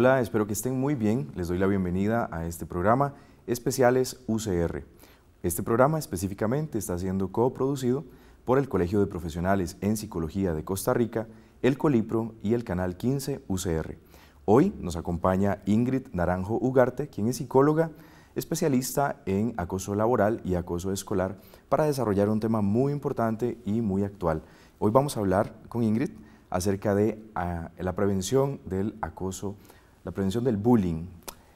Hola, espero que estén muy bien. Les doy la bienvenida a este programa Especiales UCR. Este programa específicamente está siendo coproducido por el Colegio de Profesionales en Psicología de Costa Rica, el Colipro y el Canal 15 UCR. Hoy nos acompaña Ingrid Naranjo Ugarte, quien es psicóloga, especialista en acoso laboral y acoso escolar, para desarrollar un tema muy importante y muy actual. Hoy vamos a hablar con Ingrid acerca de ah, la prevención del acoso la prevención del bullying.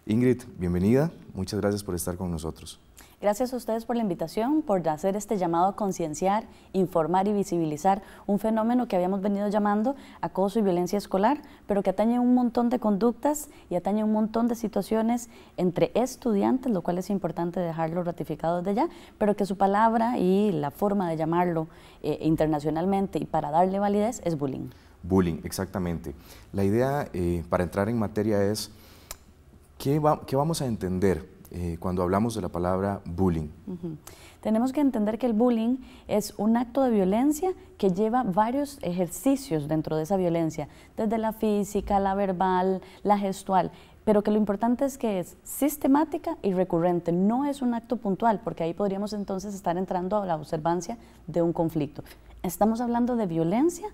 Ingrid, bienvenida. Muchas gracias por estar con nosotros. Gracias a ustedes por la invitación, por hacer este llamado a concienciar, informar y visibilizar un fenómeno que habíamos venido llamando acoso y violencia escolar, pero que atañe un montón de conductas y atañe un montón de situaciones entre estudiantes, lo cual es importante dejarlo ratificado desde ya, pero que su palabra y la forma de llamarlo eh, internacionalmente y para darle validez es bullying. Bullying, exactamente. La idea eh, para entrar en materia es, ¿qué, qué vamos a entender eh, cuando hablamos de la palabra bullying? Tenemos que entender que el bullying es un acto de violencia que lleva varios ejercicios dentro de esa violencia, desde la física, la verbal, la gestual pero que lo importante es que es sistemática y recurrente, no es un acto puntual, porque ahí podríamos entonces estar entrando a la observancia de un conflicto. Estamos hablando de violencia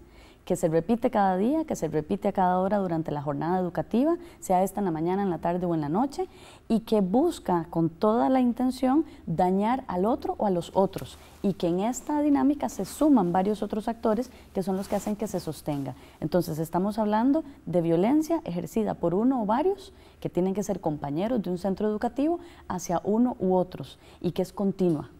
que se repite cada día, que se repite a cada hora durante la jornada educativa, sea esta en la mañana, en la tarde o en la noche, y que busca con toda la intención dañar al otro o a los otros, y que en esta dinámica se suman varios otros actores que son los que hacen que se sostenga. Entonces estamos hablando de violencia ejercida por uno o varios, que tienen que ser compañeros de un centro educativo, hacia uno u otros, y que es continua,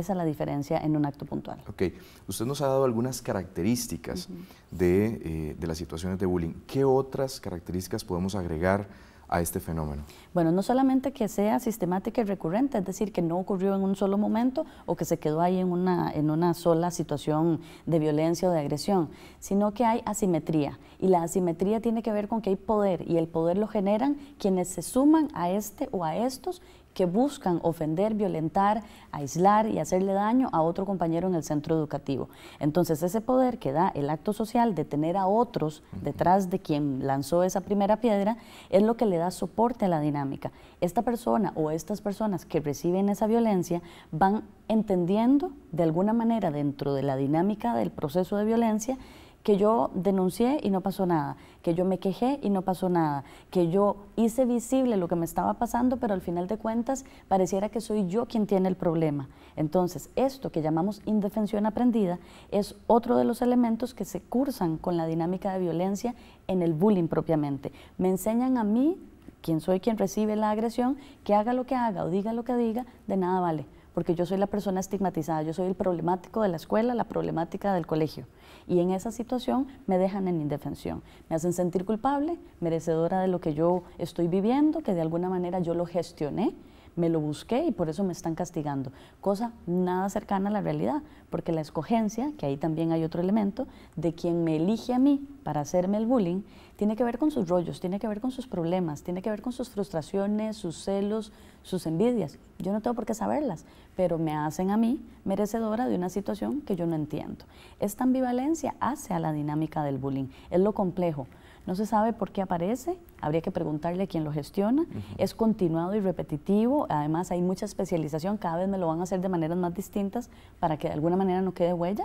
esa es la diferencia en un acto puntual. Ok, usted nos ha dado algunas características de, eh, de las situaciones de bullying. ¿Qué otras características podemos agregar? a este fenómeno? Bueno, no solamente que sea sistemática y recurrente, es decir, que no ocurrió en un solo momento o que se quedó ahí en una, en una sola situación de violencia o de agresión, sino que hay asimetría. Y la asimetría tiene que ver con que hay poder y el poder lo generan quienes se suman a este o a estos que buscan ofender, violentar, aislar y hacerle daño a otro compañero en el centro educativo. Entonces ese poder que da el acto social de tener a otros detrás de quien lanzó esa primera piedra es lo que le da soporte a la dinámica. Esta persona o estas personas que reciben esa violencia van entendiendo de alguna manera dentro de la dinámica del proceso de violencia que yo denuncié y no pasó nada, que yo me quejé y no pasó nada, que yo hice visible lo que me estaba pasando, pero al final de cuentas pareciera que soy yo quien tiene el problema. Entonces, esto que llamamos indefensión aprendida es otro de los elementos que se cursan con la dinámica de violencia en el bullying propiamente. Me enseñan a mí, quien soy quien recibe la agresión, que haga lo que haga o diga lo que diga, de nada vale porque yo soy la persona estigmatizada, yo soy el problemático de la escuela, la problemática del colegio. Y en esa situación me dejan en indefensión, me hacen sentir culpable, merecedora de lo que yo estoy viviendo, que de alguna manera yo lo gestioné me lo busqué y por eso me están castigando. Cosa nada cercana a la realidad, porque la escogencia, que ahí también hay otro elemento, de quien me elige a mí para hacerme el bullying, tiene que ver con sus rollos, tiene que ver con sus problemas, tiene que ver con sus frustraciones, sus celos, sus envidias. Yo no tengo por qué saberlas, pero me hacen a mí merecedora de una situación que yo no entiendo. Esta ambivalencia hace a la dinámica del bullying, es lo complejo, no se sabe por qué aparece, habría que preguntarle a quien lo gestiona. Es continuado y repetitivo, además hay mucha especialización, cada vez me lo van a hacer de maneras más distintas para que de alguna manera no quede huella.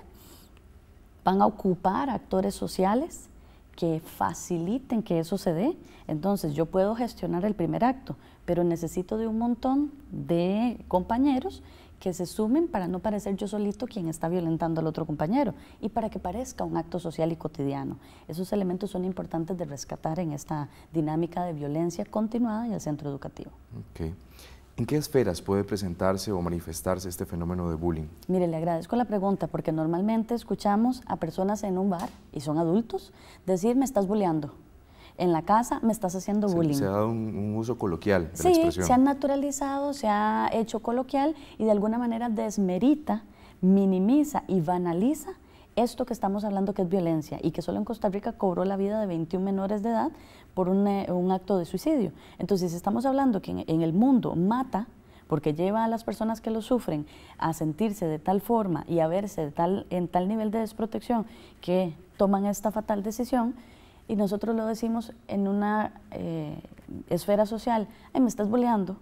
Van a ocupar actores sociales que faciliten que eso se dé. Entonces yo puedo gestionar el primer acto, pero necesito de un montón de compañeros que se sumen para no parecer yo solito quien está violentando al otro compañero y para que parezca un acto social y cotidiano. Esos elementos son importantes de rescatar en esta dinámica de violencia continuada en el centro educativo. ¿En qué esferas puede presentarse o manifestarse este fenómeno de bullying? Mire, le agradezco la pregunta porque normalmente escuchamos a personas en un bar, y son adultos, decir me estás bulleando en la casa me estás haciendo bullying. Se ha dado un, uso coloquial de la expresión. se ha naturalizado, se ha hecho coloquial y de alguna manera desmerita, minimiza y banaliza esto que estamos hablando que es violencia y que solo en Costa Rica cobró la vida de 21 menores de edad por eh, un, acto de suicidio. Entonces, si estamos hablando que en, el mundo mata, porque lleva a las personas que lo sufren a sentirse de tal forma y a verse de tal, en tal nivel de desprotección que toman esta fatal decisión, y nosotros lo decimos en una eh, esfera social, me estás boleando.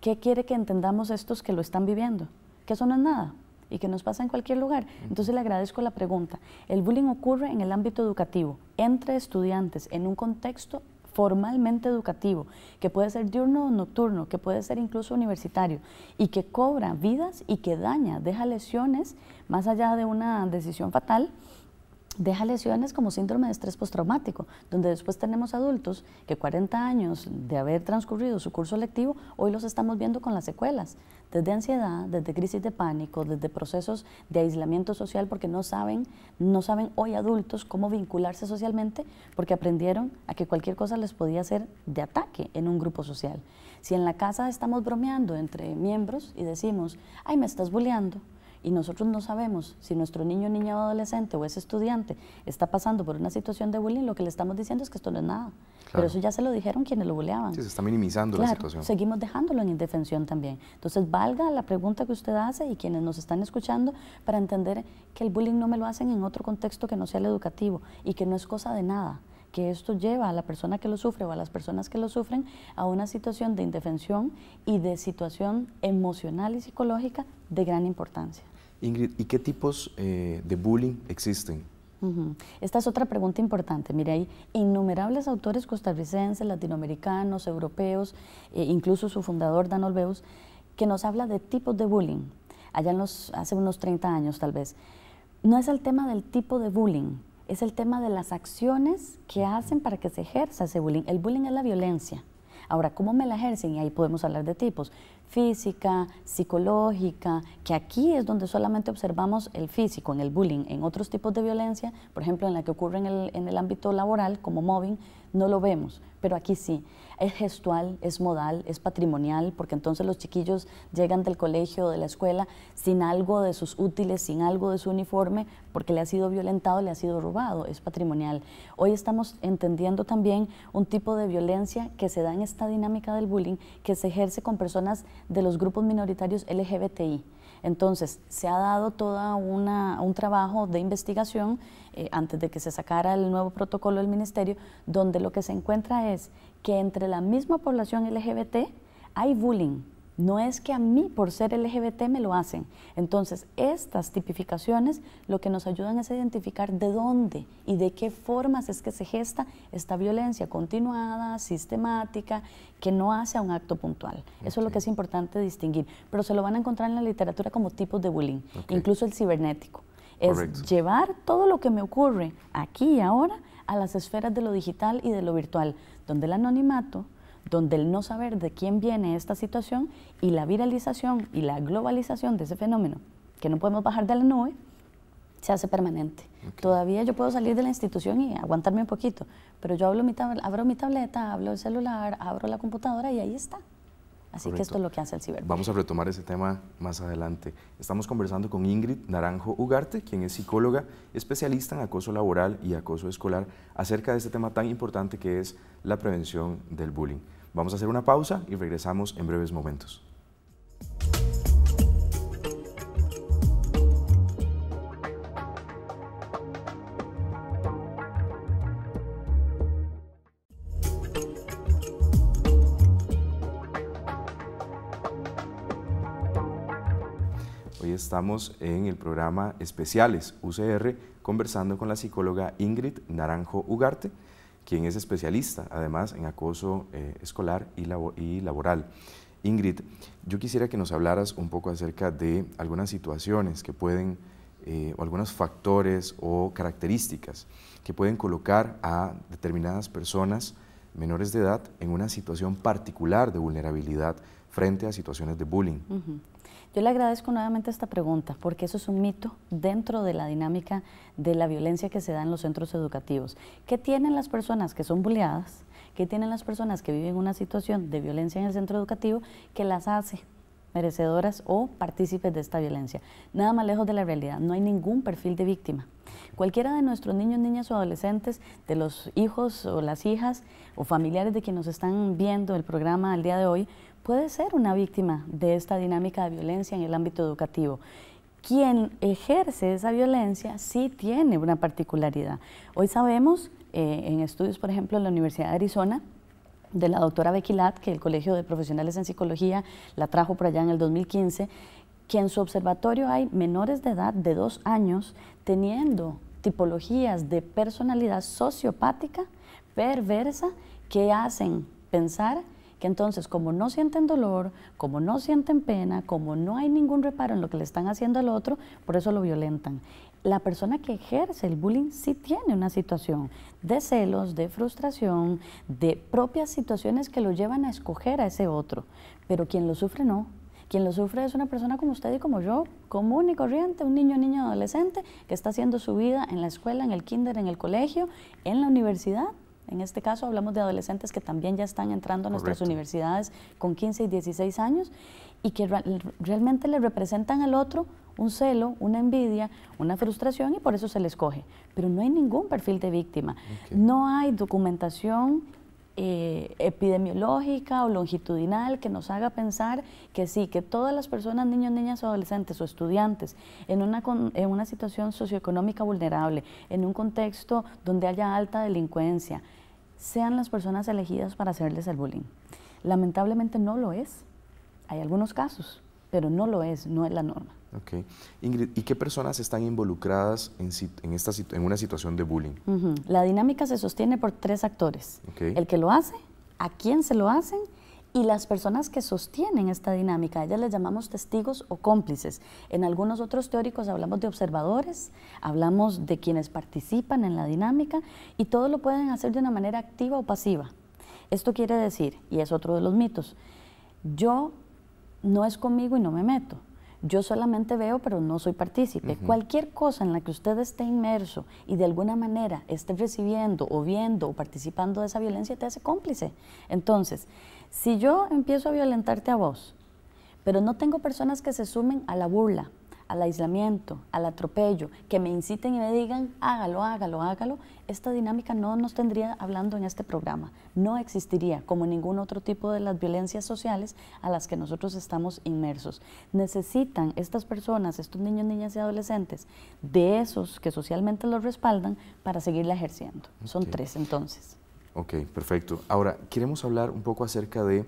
¿Qué quiere que entendamos estos que lo están viviendo? Que eso no es nada y que nos pasa en cualquier lugar. Entonces le agradezco la pregunta. El bullying ocurre en el ámbito educativo, entre estudiantes, en un contexto formalmente educativo, que puede ser diurno o nocturno, que puede ser incluso universitario, y que cobra vidas y que daña, deja lesiones, más allá de una decisión fatal, deja lesiones como síndrome de estrés postraumático, donde después tenemos adultos que 40 años de haber transcurrido su curso lectivo, hoy los estamos viendo con las secuelas, desde ansiedad, desde crisis de pánico, desde procesos de aislamiento social porque no saben, no saben hoy adultos cómo vincularse socialmente porque aprendieron a que cualquier cosa les podía ser de ataque en un grupo social. Si en la casa estamos bromeando entre miembros y decimos, "Ay, me estás bulleando", y nosotros no sabemos si nuestro niño, niña o adolescente o ese estudiante está pasando por una situación de bullying, lo que le estamos diciendo es que esto no es nada. Pero eso ya se lo dijeron quienes lo bulleaban. Sí, se está minimizando la situación. Seguimos dejándolo en indefensión también. Entonces, valga la pregunta que usted hace y quienes nos están escuchando para entender que el bullying no me lo hacen en otro contexto que no sea el educativo y que no es cosa de nada que esto lleva a la persona que lo sufre o a las personas que lo sufren a una situación de indefensión y de situación emocional y psicológica de gran importancia. Ingrid, ¿y qué tipos eh, de bullying existen? Esta es otra pregunta importante. Mire, hay innumerables autores costarricenses, latinoamericanos, europeos, e incluso su fundador, Dan Olbeus, que nos habla de tipos de bullying, allá en los, hace unos 30 años tal vez. No es el tema del tipo de bullying, es el tema de las acciones que hacen para que se ejerza ese bullying. El bullying es la violencia. Ahora, ¿cómo me la ejercen? Y ahí podemos hablar de tipos, física, psicológica, que aquí es donde solamente observamos el físico en el bullying, en otros tipos de violencia, por ejemplo, en la que ocurre en el, en el ámbito laboral, como mobbing, no lo vemos, pero aquí sí. Es gestual, es modal, es patrimonial, porque entonces los chiquillos llegan del colegio o de la escuela sin algo de sus útiles, sin algo de su uniforme, porque le ha sido violentado, le ha sido robado, es patrimonial. Hoy estamos entendiendo también un tipo de violencia que se da en esta dinámica del bullying, que se ejerce con personas de los grupos minoritarios LGBTI. Entonces, se ha dado todo un trabajo de investigación eh, antes de que se sacara el nuevo protocolo del ministerio, donde lo que se encuentra es que entre la misma población LGBT hay bullying no es que a mí por ser LGBT me lo hacen. Entonces, estas tipificaciones lo que nos ayudan es a identificar de dónde y de qué formas es que se gesta esta violencia continuada, sistemática, que no hace a un acto puntual. Eso es lo que es importante distinguir. Pero se lo van a encontrar en la literatura como tipos de bullying, incluso el cibernético. Es llevar todo lo que me ocurre aquí y ahora a las esferas de lo digital y de lo virtual, donde el anonimato, donde el no saber de quién viene esta situación y la viralización y la globalización de ese fenómeno, que no podemos bajar de la nube, se hace permanente. Todavía yo puedo salir de la institución y aguantarme un poquito, pero yo hablo mi abro mi tableta, hablo el celular, abro la computadora y ahí está. Así que esto es lo que hace el ciber. Vamos a retomar ese tema más adelante. Estamos conversando con Ingrid Naranjo Ugarte, quien es psicóloga, especialista en acoso laboral y acoso escolar, acerca de este tema tan importante que es la prevención del bullying. Vamos a hacer una pausa y regresamos en breves momentos. Hoy estamos en el programa Especiales UCR conversando con la psicóloga Ingrid Naranjo Ugarte, quien es especialista además en acoso eh, escolar y, laboral. Ingrid, yo quisiera que nos hablaras un poco acerca de algunas situaciones que pueden, eh, o algunos factores o características que pueden colocar a determinadas personas menores de edad en una situación particular de vulnerabilidad frente a situaciones de bullying. Yo le agradezco nuevamente esta pregunta porque eso es un mito dentro de la dinámica de la violencia que se da en los centros educativos. ¿Qué tienen las personas que son bulleadas? ¿Qué tienen las personas que viven una situación de violencia en el centro educativo que las hace merecedoras o partícipes de esta violencia. Nada más lejos de la realidad, no hay ningún perfil de víctima. Cualquiera de nuestros niños, niñas o adolescentes, de los hijos o las hijas o familiares de quienes nos están viendo el programa al día de hoy, puede ser una víctima de esta dinámica de violencia en el ámbito educativo. Quien ejerce esa violencia sí tiene una particularidad. Hoy sabemos, eh, en estudios, por ejemplo, en la Universidad de Arizona, de la doctora Bequilat, que el Colegio de Profesionales en Psicología la trajo por allá en el 2015, que en su observatorio hay menores de edad de dos años teniendo tipologías de personalidad sociopática perversa que hacen pensar que entonces como no sienten dolor, como no sienten pena, como no hay ningún reparo en lo que le están haciendo al otro, por eso lo violentan. La persona que ejerce el bullying sí tiene una situación de celos, de frustración, de propias situaciones que lo llevan a escoger a ese otro, pero quien lo sufre no. Quien lo sufre es una persona como usted y como yo, común y corriente, un niño, niño, adolescente que está haciendo su vida en la escuela, en el kinder, en el colegio, en la universidad en este caso hablamos de adolescentes que también ya están entrando a nuestras universidades con 15 y 16 años y que realmente le representan al otro un celo, una envidia, una frustración y por eso se les coge. Pero no hay ningún perfil de víctima. No hay documentación eh, epidemiológica o longitudinal que nos haga pensar que sí, que todas las personas, niños, niñas, adolescentes o estudiantes, en una, en una situación socioeconómica vulnerable, en un contexto donde haya alta delincuencia, sean las personas elegidas para hacerles el bullying. Lamentablemente no lo es. Hay algunos casos, pero no lo es, no es la norma. ¿y qué personas están involucradas en, esta, en una situación de bullying? La dinámica se sostiene por tres actores. El que lo hace, a quién se lo hacen y las personas que sostienen esta dinámica, a ellas les llamamos testigos o cómplices. En algunos otros teóricos hablamos de observadores, hablamos de quienes participan en la dinámica y todo lo pueden hacer de una manera activa o pasiva. Esto quiere decir, y es otro de los mitos, yo no es conmigo y no me meto. Yo solamente veo, pero no soy partícipe. Cualquier cosa en la que usted esté inmerso y de alguna manera esté recibiendo o viendo o participando de esa violencia te hace cómplice. Entonces, si yo empiezo a violentarte a vos, pero no tengo personas que se sumen a la burla, al aislamiento, al atropello, que me inciten y me digan, hágalo, hágalo, hágalo, esta dinámica no nos tendría hablando en este programa. No existiría como ningún otro tipo de las violencias sociales a las que nosotros estamos inmersos. Necesitan estas personas, estos niños, niñas y adolescentes, de esos que socialmente los respaldan para seguirla ejerciendo. Son tres entonces. Ok, perfecto. Ahora, queremos hablar un poco acerca de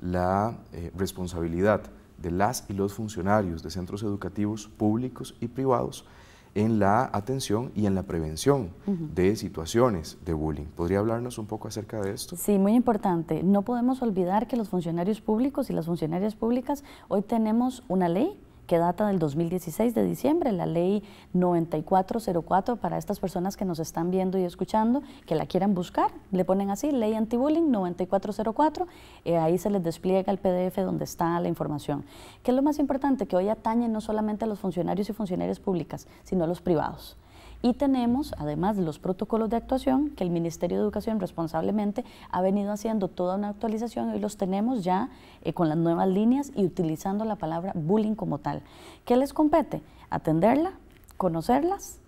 la eh, responsabilidad de las y los funcionarios de centros educativos públicos y privados en la atención y en la prevención de situaciones de bullying. ¿Podría hablarnos un poco acerca de esto? Sí, muy importante. No podemos olvidar que los funcionarios públicos y las funcionarias públicas hoy tenemos una ley que data del 2016 de diciembre, la ley 9404 para estas personas que nos están viendo y escuchando, que la quieran buscar, le ponen así, ley antibullying 9404, eh, ahí se les despliega el PDF donde está la información. ¿Qué es lo más importante? Que hoy atañe no solamente a los funcionarios y funcionarias públicas, sino a los privados. Y tenemos, además de los protocolos de actuación, que el Ministerio de Educación responsablemente ha venido haciendo toda una actualización, y los tenemos ya eh, con las nuevas líneas y utilizando la palabra bullying como tal. ¿Qué les compete? Atenderla, conocerlas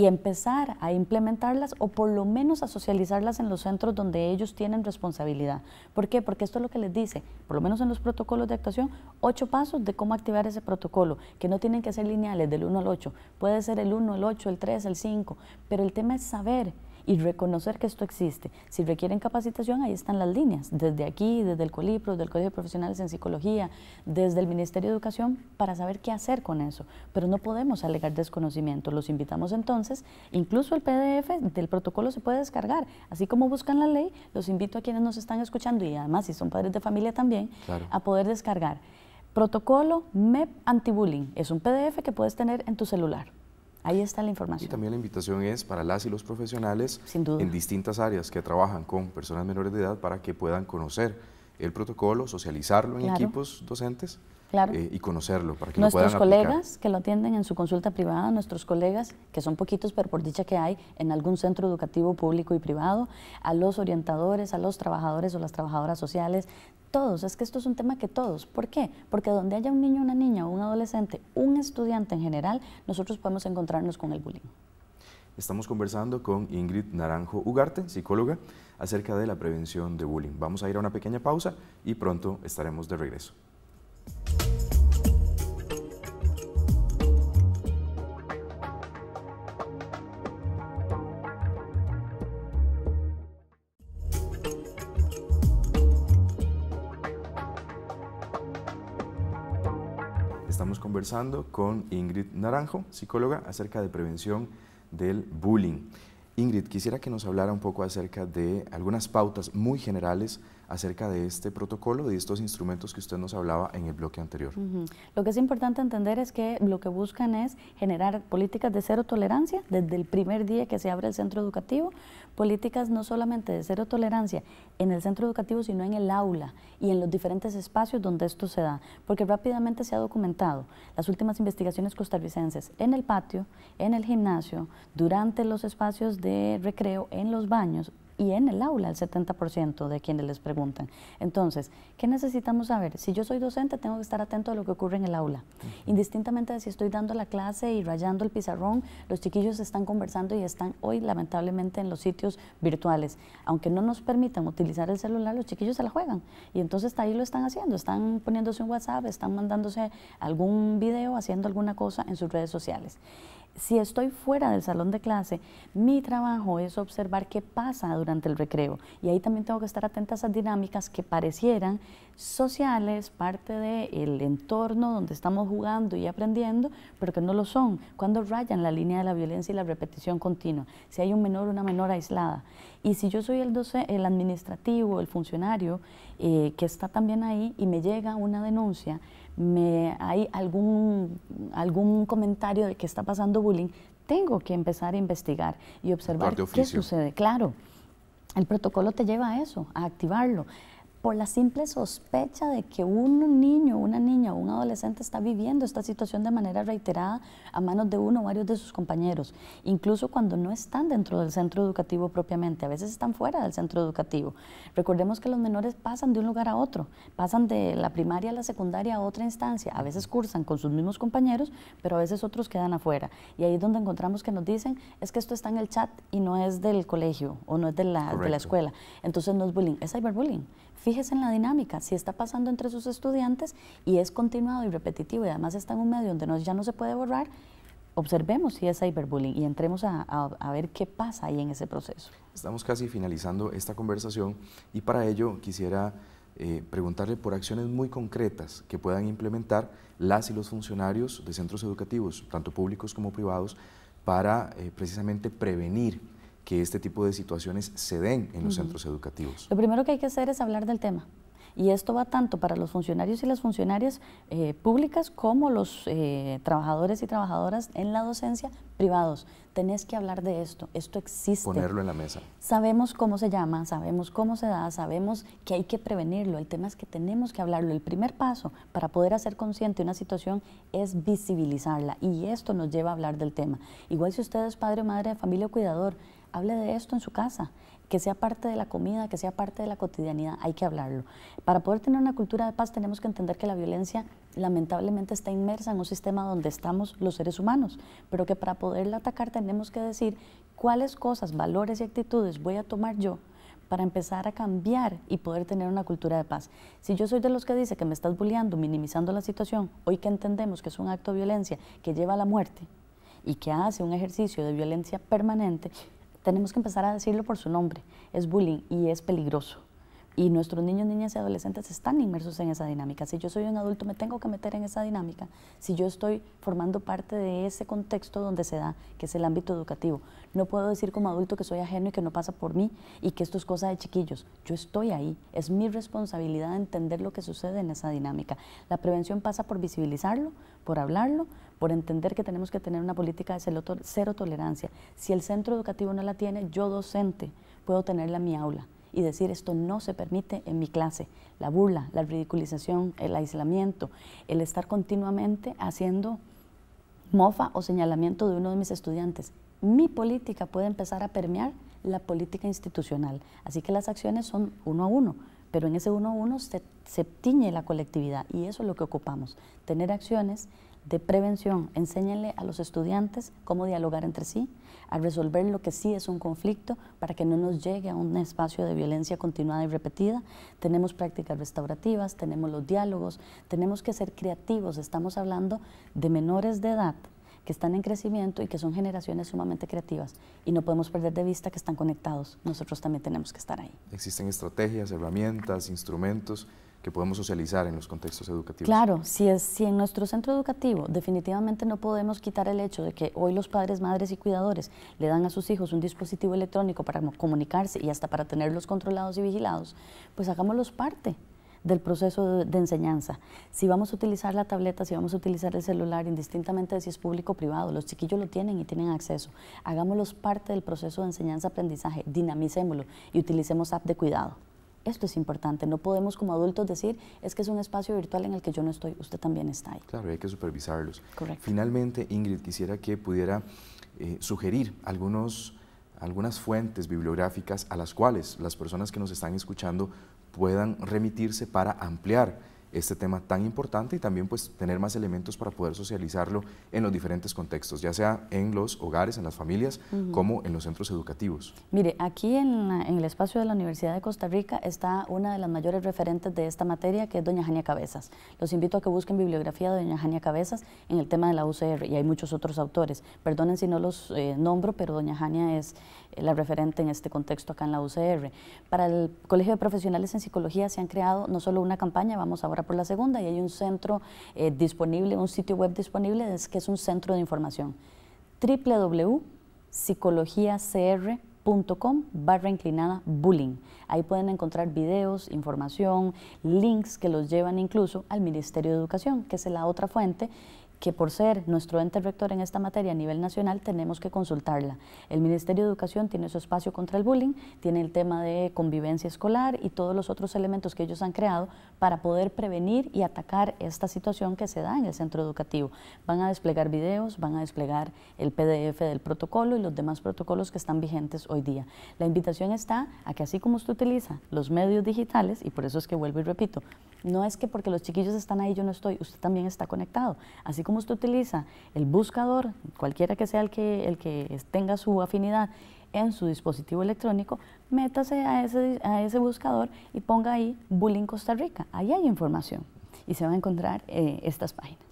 y empezar a implementarlas o por lo menos a socializarlas en los centros donde ellos tienen responsabilidad. ¿Por qué? Porque esto es lo que les dice, por lo menos en los protocolos de actuación, ocho pasos de cómo activar ese protocolo, que no tienen que ser lineales del 1 al 8, puede ser el 1, el 8, el 3, el 5, pero el tema es saber y reconocer que esto existe. Si requieren capacitación, ahí están las líneas, desde aquí, desde el Colipro, desde el Colegio de Profesionales en Psicología, desde el Ministerio de Educación, para saber qué hacer con eso. Pero no podemos alegar desconocimiento. Los invitamos entonces, incluso el PDF del protocolo se puede descargar. Así como buscan la ley, los invito a quienes nos están escuchando y además si son padres de familia también, a poder descargar. Protocolo MEP Antibullying es un PDF que puedes tener en tu celular. Ahí está la información. Y también la invitación es para las y los profesionales en distintas áreas que trabajan con personas menores de edad para que puedan conocer el protocolo, socializarlo en equipos docentes eh, y conocerlo. Para que nuestros colegas que lo atienden en su consulta privada, nuestros colegas, que son poquitos, pero por dicha que hay en algún centro educativo público y privado, a los orientadores, a los trabajadores o las trabajadoras sociales, todos, es que esto es un tema que todos. ¿Por qué? Porque donde haya un niño, una niña, un adolescente, un estudiante en general, nosotros podemos encontrarnos con el bullying. Estamos conversando con Ingrid Naranjo Ugarte, psicóloga, acerca de la prevención de bullying. Vamos a ir a una pequeña pausa y pronto estaremos de regreso. conversando con Ingrid Naranjo, psicóloga, acerca de prevención del bullying. Ingrid, quisiera que nos hablara un poco acerca de algunas pautas muy generales acerca de este protocolo, de estos instrumentos que usted nos hablaba en el bloque anterior. Lo que es importante entender es que lo que buscan es generar políticas de cero tolerancia desde el primer día que se abre el centro educativo, políticas no solamente de cero tolerancia en el centro educativo, sino en el aula y en los diferentes espacios donde esto se da, porque rápidamente se ha documentado las últimas investigaciones costarricenses en el patio, en el gimnasio, durante los espacios de recreo, en los baños, y en el aula el 70% de quienes les preguntan. Entonces, ¿qué necesitamos saber? Si yo soy docente, tengo que estar atento a lo que ocurre en el aula. Indistintamente de si estoy dando la clase y rayando el pizarrón, los chiquillos están conversando y están hoy lamentablemente en los sitios virtuales. Aunque no nos permitan utilizar el celular, los chiquillos se la juegan. Y entonces ahí lo están haciendo, están poniéndose un WhatsApp, están mandándose algún video, haciendo alguna cosa en sus redes sociales si estoy fuera del salón de clase, mi trabajo es observar qué pasa durante el recreo. Y ahí también tengo que estar atenta a esas dinámicas que parecieran sociales, parte del entorno donde estamos jugando y aprendiendo, pero que no lo son. Cuando rayan la línea de la violencia y la repetición continua, si hay un menor o una menor aislada. Y si yo soy el, doce, el administrativo, el funcionario eh, que está también ahí y me llega una denuncia, hay algún, algún comentario de que está pasando bullying, tengo que empezar a investigar y observar qué sucede. Claro, el protocolo te lleva a eso, a activarlo por la simple sospecha de que un niño, una niña o un adolescente está viviendo esta situación de manera reiterada a manos de uno o varios de sus compañeros, incluso cuando no están dentro del centro educativo propiamente, a veces están fuera del centro educativo. Recordemos que los menores pasan de un lugar a otro, pasan de la primaria a la secundaria a otra instancia, a veces cursan con sus mismos compañeros, pero a veces otros quedan afuera. Y ahí es donde encontramos que nos dicen, es que esto está en el chat y no es del colegio o no es de la, de la escuela. Entonces no es bullying, es cyberbullying Fíjese en la dinámica, si está pasando entre sus estudiantes y es continuado y repetitivo y además está en un medio donde ya no se puede borrar, observemos si es cyberbullying y entremos a, ver qué pasa ahí en ese proceso. Estamos casi finalizando esta conversación y para ello quisiera eh, preguntarle por acciones muy concretas que puedan implementar las y los funcionarios de centros educativos, tanto públicos como privados, para eh, precisamente prevenir que este tipo de situaciones se den en los centros educativos? Lo primero que hay que hacer es hablar del tema. Y esto va tanto para los funcionarios y las funcionarias eh, públicas como los eh, trabajadores y trabajadoras en la docencia privados. Tenés que hablar de esto, esto existe. Ponerlo en la mesa. Sabemos cómo se llama, sabemos cómo se da, sabemos que hay que prevenirlo. El tema es que tenemos que hablarlo. El primer paso para poder hacer consciente una situación es visibilizarla y esto nos lleva a hablar del tema. Igual si usted es padre o madre de familia o cuidador, hable de esto en su casa, que sea parte de la comida, que sea parte de la cotidianidad, hay que hablarlo. Para poder tener una cultura de paz tenemos que entender que la violencia lamentablemente está inmersa en un sistema donde estamos los seres humanos, pero que para poderla atacar tenemos que decir cuáles cosas, valores y actitudes voy a tomar yo para empezar a cambiar y poder tener una cultura de paz. Si yo soy de los que dice que me estás bulleando, minimizando la situación, hoy que entendemos que es un acto de violencia que lleva a la muerte y que hace un ejercicio de violencia permanente, tenemos que empezar a decirlo por su nombre. Es bullying y es peligroso. Y nuestros niños, niñas y adolescentes están inmersos en esa dinámica. Si yo soy un adulto, me tengo que meter en esa dinámica. Si yo estoy formando parte de ese contexto donde se da, que es el ámbito educativo, no puedo decir como adulto que soy ajeno y que no pasa por mí y que esto es cosa de chiquillos. Yo estoy ahí. Es mi responsabilidad entender lo que sucede en esa dinámica. La prevención pasa por visibilizarlo, por hablarlo, por entender que tenemos que tener una política de cero tolerancia. Si el centro educativo no la tiene, yo docente puedo tenerla en mi aula y decir esto no se permite en mi clase. La burla, la ridiculización, el aislamiento, el estar continuamente haciendo mofa o señalamiento de uno de mis estudiantes. Mi política puede empezar a permear la política institucional. Así que las acciones son uno a uno, pero en ese uno a uno se, se tiñe la colectividad y eso es lo que ocupamos, tener acciones de prevención. Enséñenle a los estudiantes cómo dialogar entre sí, a resolver lo que sí es un conflicto para que no nos llegue a un espacio de violencia continuada y repetida. Tenemos prácticas restaurativas, tenemos los diálogos, tenemos que ser creativos. Estamos hablando de menores de edad que están en crecimiento y que son generaciones sumamente creativas y no podemos perder de vista que están conectados. Nosotros también tenemos que estar ahí. Existen estrategias, herramientas, instrumentos que podemos socializar en los contextos educativos. Claro, si, es, si en nuestro centro educativo definitivamente no podemos quitar el hecho de que hoy los padres, madres y cuidadores le dan a sus hijos un dispositivo electrónico para comunicarse y hasta para tenerlos controlados y vigilados, pues hagámoslos parte del proceso de, enseñanza. Si vamos a utilizar la tableta, si vamos a utilizar el celular, indistintamente de si es público o privado, los chiquillos lo tienen y tienen acceso. Hagámoslos parte del proceso de enseñanza-aprendizaje, dinamicémoslo y utilicemos app de cuidado. Esto es importante, no podemos como adultos decir, es que es un espacio virtual en el que yo no estoy, usted también está ahí. Claro, hay que supervisarlos. Correcto. Finalmente, Ingrid, quisiera que pudiera eh, sugerir algunos, algunas fuentes bibliográficas a las cuales las personas que nos están escuchando puedan remitirse para ampliar este tema tan importante y también pues tener más elementos para poder socializarlo en los diferentes contextos, ya sea en los hogares, en las familias, como en los centros educativos. Mire, aquí en, el espacio de la Universidad de Costa Rica está una de las mayores referentes de esta materia, que es doña Jania Cabezas. Los invito a que busquen bibliografía de doña Jania Cabezas en el tema de la UCR y hay muchos otros autores. Perdonen si no los eh, nombro, pero doña Jania es eh, la referente en este contexto acá en la UCR. Para el Colegio de Profesionales en Psicología se han creado no solo una campaña, vamos ahora por la segunda, y hay un centro eh, disponible, un sitio web disponible, es que es un centro de información, www.psicologiacr.com barra inclinada bullying. Ahí pueden encontrar videos, información, links que los llevan incluso al Ministerio de Educación, que es la otra fuente que por ser nuestro ente rector en esta materia a nivel nacional tenemos que consultarla. El Ministerio de Educación tiene su espacio contra el bullying, tiene el tema de convivencia escolar y todos los otros elementos que ellos han creado para poder prevenir y atacar esta situación que se da en el centro educativo. Van a desplegar videos, van a desplegar el PDF del protocolo y los demás protocolos que están vigentes hoy día. La invitación está a que así como usted utiliza los medios digitales, y por eso es que vuelvo y repito, no es que porque los chiquillos están ahí yo no estoy, usted también está conectado. Así cómo usted utiliza el buscador, cualquiera que sea el que, el que tenga su afinidad en su dispositivo electrónico, métase a ese, a ese buscador y ponga ahí Bullying Costa Rica. Ahí hay información y se van a encontrar eh, estas páginas.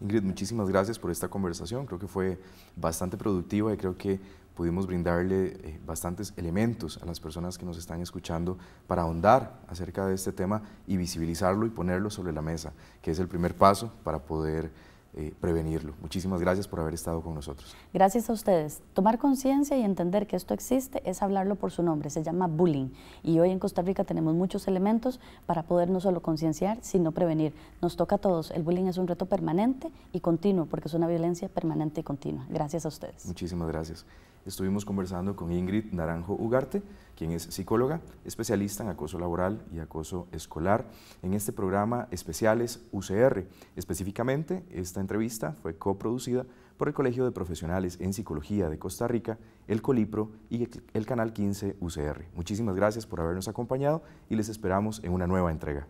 Ingrid, muchísimas gracias por esta conversación. Creo que fue bastante productiva y creo que pudimos brindarle eh, bastantes elementos a las personas que nos están escuchando para ahondar acerca de este tema y visibilizarlo y ponerlo sobre la mesa, que es el primer paso para poder eh, prevenirlo. Muchísimas gracias por haber estado con nosotros. Gracias a ustedes. Tomar conciencia y entender que esto existe es hablarlo por su nombre, se llama bullying. Y hoy en Costa Rica tenemos muchos elementos para poder no solo concienciar, sino prevenir. Nos toca a todos. El bullying es un reto permanente y continuo, porque es una violencia permanente y continua. Gracias a ustedes. Muchísimas gracias estuvimos conversando con Ingrid Naranjo Ugarte, quien es psicóloga, especialista en acoso laboral y acoso escolar, en este programa Especiales UCR. Específicamente, esta entrevista fue coproducida por el Colegio de Profesionales en Psicología de Costa Rica, el Colipro y el Canal 15 UCR. Muchísimas gracias por habernos acompañado y les esperamos en una nueva entrega.